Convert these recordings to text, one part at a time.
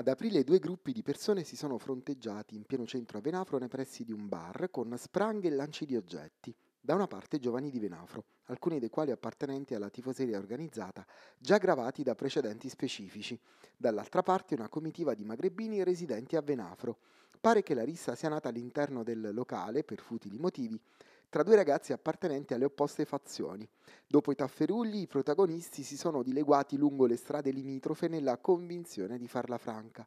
Ad aprile due gruppi di persone si sono fronteggiati in pieno centro a Venafro nei pressi di un bar con spranghe e lanci di oggetti. Da una parte giovani di Venafro, alcuni dei quali appartenenti alla tifoseria organizzata, già gravati da precedenti specifici. Dall'altra parte una comitiva di magrebini residenti a Venafro. Pare che la rissa sia nata all'interno del locale per futili motivi, tra due ragazzi appartenenti alle opposte fazioni. Dopo i tafferugli, i protagonisti si sono dileguati lungo le strade limitrofe nella convinzione di farla franca.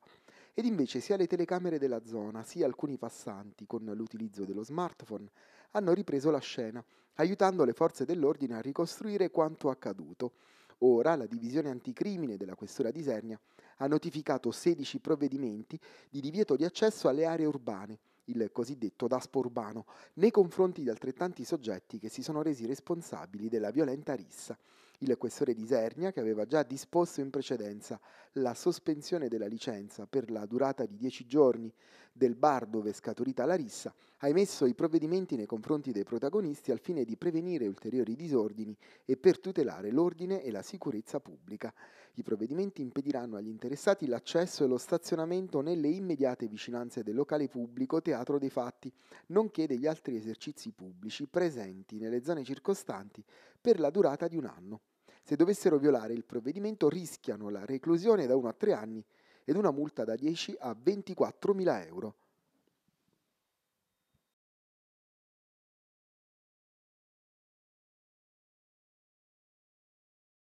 Ed invece sia le telecamere della zona, sia alcuni passanti, con l'utilizzo dello smartphone, hanno ripreso la scena, aiutando le forze dell'ordine a ricostruire quanto accaduto. Ora la divisione anticrimine della questura di Sernia ha notificato 16 provvedimenti di divieto di accesso alle aree urbane, il cosiddetto daspo urbano, nei confronti di altrettanti soggetti che si sono resi responsabili della violenta rissa. Il questore di Isernia, che aveva già disposto in precedenza la sospensione della licenza per la durata di dieci giorni del bar dove è scaturita la rissa, ha emesso i provvedimenti nei confronti dei protagonisti al fine di prevenire ulteriori disordini e per tutelare l'ordine e la sicurezza pubblica. I provvedimenti impediranno agli interessati l'accesso e lo stazionamento nelle immediate vicinanze del locale pubblico teatro dei fatti, nonché degli altri esercizi pubblici presenti nelle zone circostanti per la durata di un anno. Se dovessero violare il provvedimento rischiano la reclusione da 1 a 3 anni ed una multa da 10 a 24 mila euro.